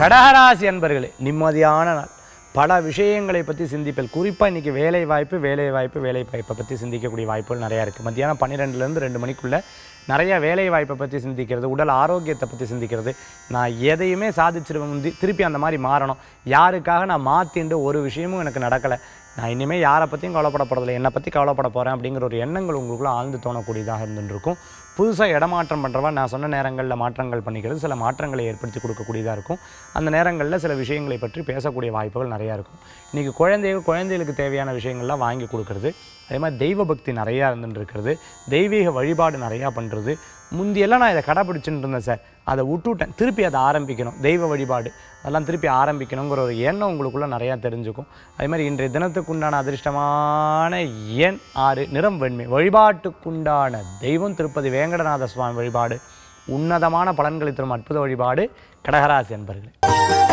கடகராசி அன்பர்களே நிம்மதியான நாள் பல விஷயங்களை பற்றி சிந்திப்பல் குறிப்பாக இன்றைக்கி வேலை வாய்ப்பு வேலை வாய்ப்பு வேலை வாய்ப்பை பற்றி சிந்திக்கக்கூடிய வாய்ப்புகள் நிறையா இருக்குது மத்தியானம் பன்னிரெண்டுலேருந்து ரெண்டு மணிக்குள்ளே நிறைய வேலை வாய்ப்பை பற்றி சிந்திக்கிறது உடல் ஆரோக்கியத்தை பற்றி சிந்திக்கிறது நான் எதையுமே சாதிச்சிருவேன் முந்தி திருப்பி அந்த மாதிரி மாறணும் யாருக்காக நான் மாற்றின்ட்டு ஒரு விஷயமும் எனக்கு நடக்கலை நான் இனிமேல் யாரை பற்றியும் கவலைப்பட போகிறதில்ல என்னை பற்றி கவலைப்பட போகிறேன் அப்படிங்கிற ஒரு எண்ணங்கள் உங்களுக்குள்ளே ஆழ்ந்து தோணக்கூடியதாக இருந்துருக்கும் புதுசாக இடமாற்றம் பண்ணுறவா நான் சொன்ன நேரங்களில் மாற்றங்கள் பண்ணிக்கிறது சில மாற்றங்களை ஏற்படுத்தி கொடுக்கக்கூடியதாக இருக்கும் அந்த நேரங்களில் சில விஷயங்களை பற்றி பேசக்கூடிய வாய்ப்புகள் நிறையா இருக்கும் இன்றைக்கி குழந்தைகள் குழந்தைகளுக்கு தேவையான விஷயங்கள்லாம் வாங்கி கொடுக்குறது அதே மாதிரி தெய்வ பக்தி நிறையா இருக்கிறது தெய்வீக வழிபாடு நிறையா பண்ணுறது முந்தியெல்லாம் நான் இதை கடைப்பிடிச்சுட்டு இருந்தேன் சார் அதை விட்டுவிட்டேன் திருப்பி அதை ஆரம்பிக்கணும் தெய்வ வழிபாடு அதெல்லாம் திருப்பி ஆரம்பிக்கணுங்கிற ஒரு எண்ணம் உங்களுக்குள்ளே நிறையா தெரிஞ்சுக்கும் அதே மாதிரி இன்றைய தினத்துக்கு உண்டான அதிர்ஷ்டமான எண் ஆறு நிறம் வெண்மை வழிபாட்டுக்குண்டான தெய்வம் திருப்பதி வேங்கடநாத சுவாமி வழிபாடு உன்னதமான பலன்களை தரும் அற்புத வழிபாடு கடகராசி என்பர்களே